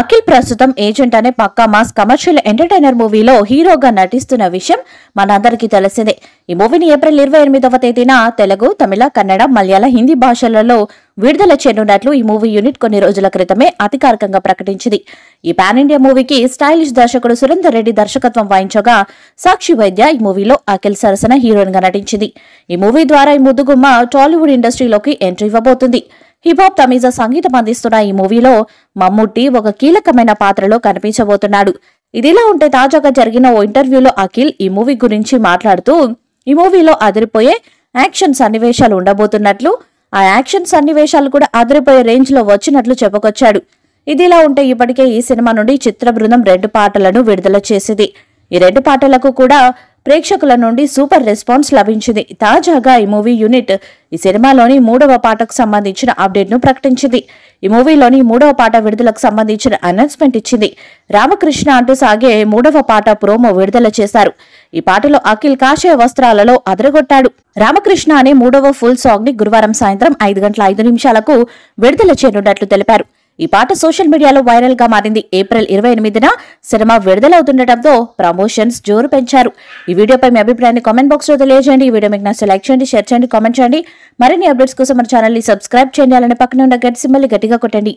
అఖిల్ ప్రస్తుతం ఏజెంట్ అనే పక్కా mass commercial entertainer మూవీలో హీరోగా నటిస్తున్న విషయం మనందరికీ తెలిసిందే ఈ మూవీని ఏప్రిల్ ఇరవై ఎనిమిదవ తేదీన తెలుగు తమిళ కన్నడ మలయాళ హిందీ భాషలలో విడుదల చేయనున్నట్లు ఈ మూవీ యూనిట్ కొన్ని రోజుల క్రితమే అధికారికంగా ప్రకటించింది ఈ పాన్ ఇండియా మూవీకి స్టైలిష్ దర్శకుడు సురేందర్ రెడ్డి దర్శకత్వం వహించగా సాక్షి వైద్య ఈ మూవీలో అఖిల్ సరసన హీరోయిన్ గా నటించింది ఈ మూవీ ద్వారా ఈ ముద్దుగుమ్మ టాలీవుడ్ ఇండస్ట్రీలోకి ఎంట్రీ ఇవ్వబోతుంది హిబాబ్ తమీజ సంగీతం అందిస్తున్న ఈ మూవీలో మమ్ముట్టి ఒక కీలకమైన పాత్రలో కనిపించబోతున్నాడు ఇదిలా ఉంటే తాజాగా జరిగిన ఓ ఇంటర్వ్యూలో అఖిల్ ఈ మూవీ గురించి మాట్లాడుతూ ఈ మూవీలో అదిరిపోయే యాక్షన్ సన్నివేశాలు ఉండబోతున్నట్లు ఆ యాక్షన్ సన్నివేశాలు కూడా అదిరిపోయే రేంజ్లో వచ్చినట్లు చెప్పుకొచ్చాడు ఇదిలా ఉంటే ఇప్పటికే ఈ సినిమా నుండి చిత్ర బృందం రెండు పాటలను విడుదల చేసింది ఈ రెండు పాటలకు కూడా ప్రేక్షకుల నుండి సూపర్ రెస్పాన్స్ లభించింది తాజాగా ఈ మూవీ యూనిట్ ఈ సినిమాలోని మూడవ పాటకు సంబంధించిన అప్డేట్ను ప్రకటించింది ఈ మూవీలోని మూడవ పాట విడుదలకు సంబంధించిన అనౌన్స్మెంట్ ఇచ్చింది రామకృష్ణ అంటూ సాగే మూడవ పాట ప్రోమో విడుదల చేశారు ఈ పాటలో అఖిల్ కాషాయ వస్త్రాలలో అదరగొట్టాడు రామకృష్ణ అనే మూడవ ఫుల్ సాంగ్ ని గురువారం సాయంత్రం ఐదు గంటల ఐదు నిమిషాలకు విడుదల చేయనున్నట్లు తెలిపారు ఈ పాట సోషల్ మీడియాలో వైరల్ గా మారింది ఏప్రిల్ ఇరవై ఎనిమిదిన సినిమా విడుదలవుతుండటంతో ప్రమోషన్స్ జోరు పెంచారు ఈ వీడియోపై మీ అభిప్రాయాన్ని కామెంట్ బాక్స్ లో తెలియజేయండి ఈ వీడియో మీకు నచ్చితే లైక్ చేయండి షేర్ చేయండి కామెంట్ చేయండి మరిన్ని అప్డేట్స్ కోసం మన ఛానల్ ని సబ్స్క్రైబ్ చేయండి అలానే పక్కన ఉన్న గట్టి సింబల్ గట్టిగా కొట్టండి